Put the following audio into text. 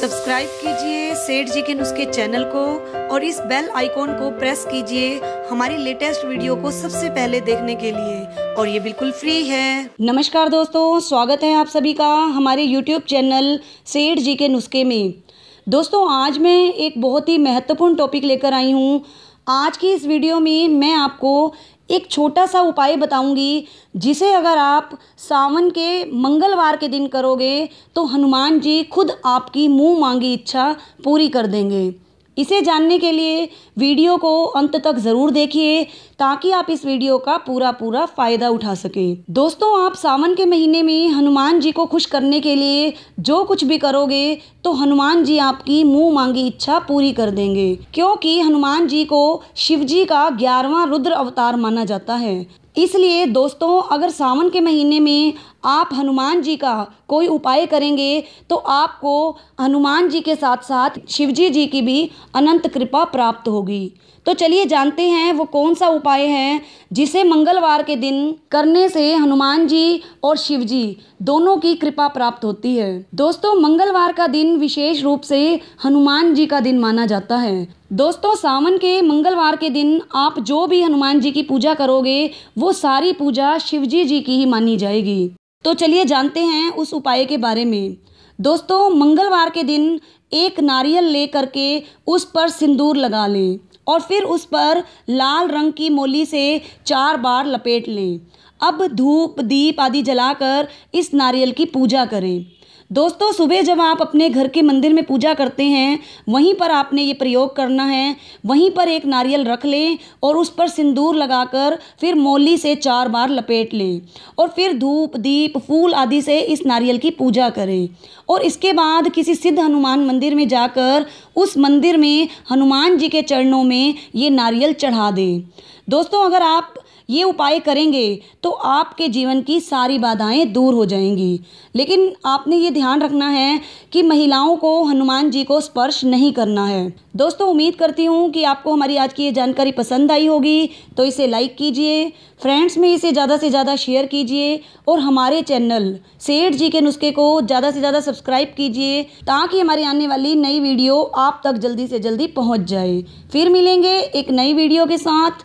subscribe कीजिए सेठ जी के नुस्खे चैनल को और इस बेल आइकॉन को प्रेस कीजिए हमारी लेटेस्ट वीडियो को सबसे पहले देखने के लिए और ये बिल्कुल फ्री है नमस्कार दोस्तों स्वागत है आप सभी का हमारे यूट्यूब चैनल सेठ जी के नुस्खे में दोस्तों आज मैं एक बहुत ही महत्वपूर्ण टॉपिक लेकर आई हूँ आज की इस वीडियो में मैं आपको एक छोटा सा उपाय बताऊंगी जिसे अगर आप सावन के मंगलवार के दिन करोगे तो हनुमान जी खुद आपकी मुंह मांगी इच्छा पूरी कर देंगे इसे जानने के लिए वीडियो को अंत तक ज़रूर देखिए ताकि आप इस वीडियो का पूरा पूरा फ़ायदा उठा सकें दोस्तों आप सावन के महीने में हनुमान जी को खुश करने के लिए जो कुछ भी करोगे तो हनुमान जी आपकी मुंह मांगी इच्छा पूरी कर देंगे क्योंकि हनुमान जी को शिव जी का ग्यारहवा रुद्र अवतार माना जाता है इसलिए दोस्तों अगर सावन के महीने में आप हनुमान जी का कोई उपाय करेंगे तो आपको हनुमान जी के साथ साथ शिवजी जी की भी अनंत कृपा प्राप्त होगी तो चलिए जानते हैं वो कौन सा उपाय है जिसे मंगलवार के दिन करने से हनुमान जी और शिव जी दोनों की कृपा प्राप्त होती है दोस्तों मंगलवार का दिन विशेष रूप से हनुमान जी का दिन माना जाता है दोस्तों सावन के मंगलवार के दिन आप जो भी हनुमान जी की पूजा करोगे वो सारी पूजा शिवजी जी की ही मानी जाएगी तो चलिए जानते हैं उस उपाय के बारे में दोस्तों मंगलवार के दिन एक नारियल ले करके उस पर सिंदूर लगा लें और फिर उस पर लाल रंग की मोली से चार बार लपेट लें अब धूप दीप आदि जलाकर इस नारियल की पूजा करें दोस्तों सुबह जब आप अपने घर के मंदिर में पूजा करते हैं वहीं पर आपने ये प्रयोग करना है वहीं पर एक नारियल रख लें और उस पर सिंदूर लगाकर फिर मोली से चार बार लपेट लें और फिर धूप दीप फूल आदि से इस नारियल की पूजा करें और इसके बाद किसी सिद्ध हनुमान मंदिर में जाकर उस मंदिर में हनुमान जी के चरणों में ये नारियल चढ़ा दें दोस्तों अगर आप ये उपाय करेंगे तो आपके जीवन की सारी बाधाएं दूर हो जाएंगी लेकिन आपने ये ध्यान रखना है कि महिलाओं को हनुमान जी को स्पर्श नहीं करना है दोस्तों उम्मीद करती हूँ कि आपको हमारी आज की ये जानकारी पसंद आई होगी तो इसे लाइक कीजिए फ्रेंड्स में इसे ज़्यादा से ज़्यादा शेयर कीजिए और हमारे चैनल सेठ जी के नुस्खे को ज़्यादा से ज़्यादा सब्सक्राइब कीजिए ताकि हमारी आने वाली नई वीडियो आप तक जल्दी से जल्दी पहुँच जाए फिर मिलेंगे एक नई वीडियो के साथ